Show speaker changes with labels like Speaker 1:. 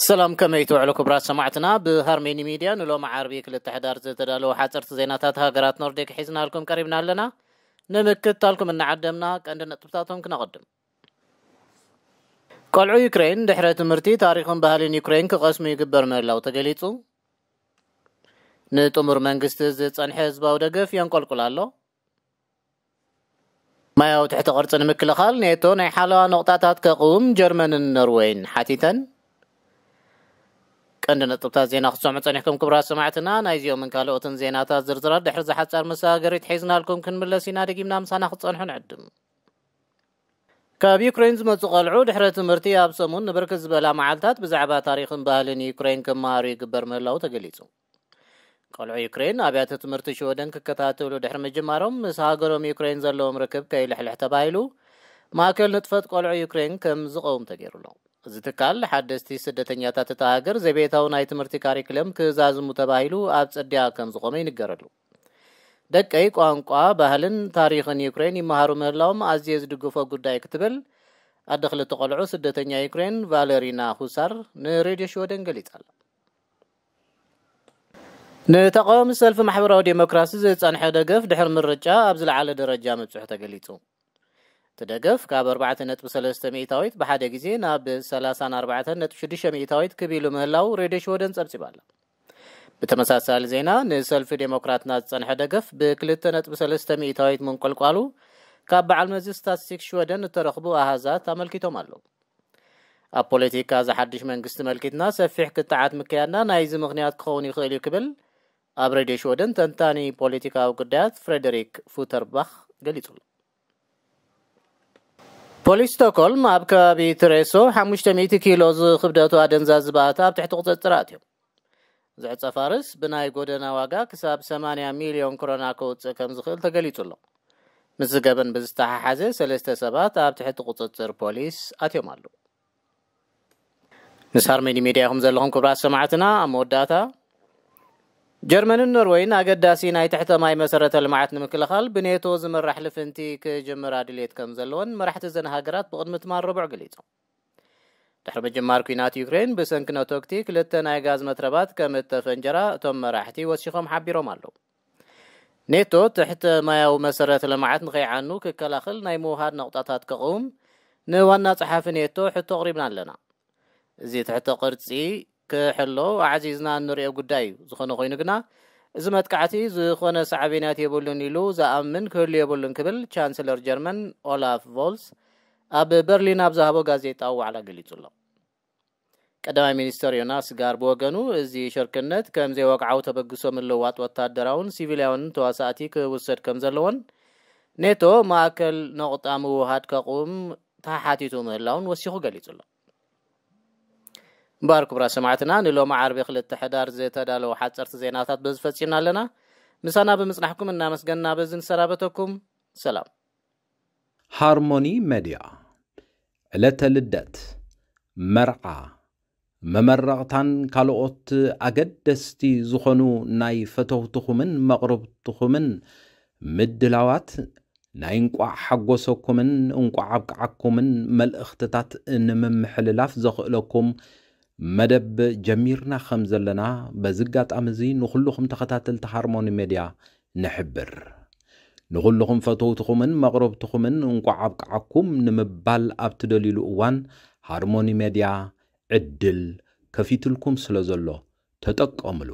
Speaker 1: سلام كمي تعلو كبرى سمعتنا بهرميني ميديا نلو مع عربية كل التحدار تدالو حاجر تزيناتات هاقرات نورديك حيزنا لكم قريبنا لنا نمكت تالكم ان عدمنا كأننا تبتاتهم كنقدم قلعو يوكرين دحرة مرتي تاريخ بهالين يوكرين كغسم يقبر مرلاو تقليتو نت أمور منغست زيت عن حزب أو دقف ينقل كل الله ما يو تحت قرص نمك الخال نيتون حالا نقطة تات كقوم جرمن النروين حتيتن ቀንዲ ነጥብታት ዜና ክትሰምዑ ፀኒሕኩም ክቡራት ሰማዕትና ናይዚኦምን ካልኦትን ዜናታት ዝርዝራት ድሕሪ ዝሓፃር መሰጋገሪት ሒዝናልኩም ክንምለስ ኢና ደጊምና ምሳና ክትፀንሑ ንዕድም ካብ ዩክሬን ዝመፁ ቆልዑ ድሕሪ ትምህርቲ ኣብ ሰሙን ንብርክት ዝበላ መዓልታት ብዛዕባ ታሪክን ባህልን ዩክሬን ክመሃሩ ይግበር ምህላው ተገሊጹ ቆልዑ ዩክሬን ኣብያተ ትምህርቲ ሽወደን ክከታተሉ ድሕሪ ምጅማሮም ምስ ሃገሮም ዩክሬን ዘለዎም ርክብ ከይልሕልሕ ተባሂሉ ማእከል ንጥፈት ቆልዑ ዩክሬን ከም ዝቀውም ተገይሩሎ እዚ ትካል ሓደስቲ ስደተኛታት እታ ሃገር ዘቤታዊ ናይ ትምህርቲ ካሪክለም ክእዛዝሙ ተባሂሉ ኣብ ጽድያ ከም ዝቖመ ይንገረሉ ደቀይ ቋንቋ ባህልን ታሪክን ዩክሬን ይመሃሩ ምህላዎም ኣዝየ ዝድግፎ ጉዳይ ክትብል ኣደ ክልተ ቆልዑ ስደተኛ ዩክሬን ቫለሪና ሁሳር ንሬድዮ ሽወደን ገሊጻ ኣላ ንተቃዋሚ ሰልፊ ማሕበራዊ ዴሞክራሲ ዝጸንሐ ደገፍ ድሕር ምርጫ ኣብ ዝለዓለ ደረጃ መብፅሑ ተገሊጹ ትደገፍ ካብ 4.3 ሚእታዊት ብሓደ ግዜ ናብ 34.6 ሚእታዊት ክቢሉ ምህላው ሬድዮ ሽወደን ጸብጺባ ኣላ ብተመሳሳሊ ዜና ንሰልፊ ዴሞክራትና ዝጸንሐ ደገፍ ብ2.3 ሚእታዊት ምንቆልቋሉ ካብ በዓል መዚ ስታትስቲክስ ሽወደን እተረኽቡ ኣሃዛት ኣመልኪቶም ኣለዉ ኣብ ፖለቲካ ዝሓድሽ መንግስቲ መልኪትና ሰፊሕ ክትዓት ምክያድና ናይዚ ምክንያት ክኸውን ይኽእል እዩ ክብል ኣብ ሬድዮ ሽወደን ተንታኒ ፖለቲካዊ ጉዳያት ፍሬደሪክ ፉተርባኽ ገሊጹ ኣሎ ፖሊስ ስቶኮልም ኣብ ከባቢ ትሬሶ 5000 ኪሎ ዝኽብደቱ ኣደንዛዝ ዝባእታ ኣብ ትሕቲ ቁፅፅራት እዮም ዝዕፀ ፋርስ ብናይ ጎደና ዋጋ ክሳብ 80 ሚልዮን ኮሮና ክውፅእ ከም ዝኽእል ተገሊጹ ኣሎ ምስ ዝገበን ብዝተሓሓዘ ሰለስተ ሰባት ኣብ ትሕቲ ቁፅፅር ፖሊስ ኣትዮም ኣለዉ ምስ ሃርሜኒ ሚድያ ኹም ዘለኹም ክብራት ሰማዕትና ኣብ መወዳእታ ጀርመንን ኖርዌይን ኣገዳሲ ናይ ትሕተ ማይ መሰረተ ልምዓት ንምክልኻል ብኔቶ ዝምራሕ ልፍንቲ ክጅምራ ድሌት ከም ዘለዎን መራሕቲ እዘን ሃገራት ብቕድሚ ትማል ረቡዕ ገሊፆም ድሕሪ ምጅማር ኩናት ዩክሬን ብሰንኪነቶ ወቅቲ ክልተ ናይ ጋዝ መትረባት ከም እተፈንጀራ እቶም መራሕቲ ወሲኾም ሓቢሮም ኣለዉ ኔቶ ትሕተ ማያዊ መሰረተ ልምዓት ንኸይዓኑ ክከላኽል ናይ ምውሃድ ነቑጣታት ከቕውም ንዋና ፀሓፊ ኔቶ ሕቶ ኣቕሪብና ኣለና እዚ ትሕተ ቅርፂ ክሕሎ ዓዚዝና እንሪኦ ጉዳይ እዩ ዝኾነ ኮይኑ ግና እዚ መጥቃዕቲ ዝኾነ ሰዕብናት የብሉን ኢሉ ዝኣምን ክህሉ የብሉን ክብል ቻንስለር ጀርመን ኦላፍ ቮልስ ኣብ በርሊን ኣብ ዝሃቦ ጋዜጣዊ ዋዕላ ገሊጹ ኣሎ ቀዳማይ ሚኒስተር ዮናስ ጋር ብወገኑ እዚ ሽርክነት ከም ዘይወቅዓው ተበግሶ ምልዋጥ ወታደራውን ሲቪልያውንን ተዋሳእቲ ክውሰድ ከም ዘለዎን ኔቶ ማእከል ነቑጣ ምውሃድ ከቑም ተሓቲቱ ምህላውን ወሲኹ ገሊጹ ኣሎ እምበር ክቡራ ሰማዕትና ንሎሚ ዓርቢ ክልተ ሕዳር ዝተዳለወ ሓፀርቲ ዜናታት በዚ ፈፂምና ኣለና ምሳና ብምፅናሕኩም እናመስገንና በዚ ንሰራበተኩም ሰላም
Speaker 2: ሃርሞኒ ሜድያ ዕለተ ልደት መርዓ መመረቕታን ካልኦት ኣገደስቲ ዝኾኑ ናይ ፈተውትኹምን መቕርብትኹምን ምድላዋት ናይ እንቋዕ ሓጎሰኩምን እንቋዕ ኣብቅዓኩምን መልእኽትታት ንምምሕልላፍ ዘኽእለኩም መደብ ጀሚርና ከም ዘለና በዚ ኣጋጣሚ እዚ ንኹልኹም ተኸታተልቲ ሃርሞኒ ሜድያ ንሕብር ንኹልኹም ፈተውትኹምን መቕረብትኹምን እንቋዓብቃዓኩም ንምባል ኣብ ትደሊሉ እዋን ሃርሞኒ ሜድያ ዕድል ከፊትልኩም ስለ ዘሎ ተጠቀምሉ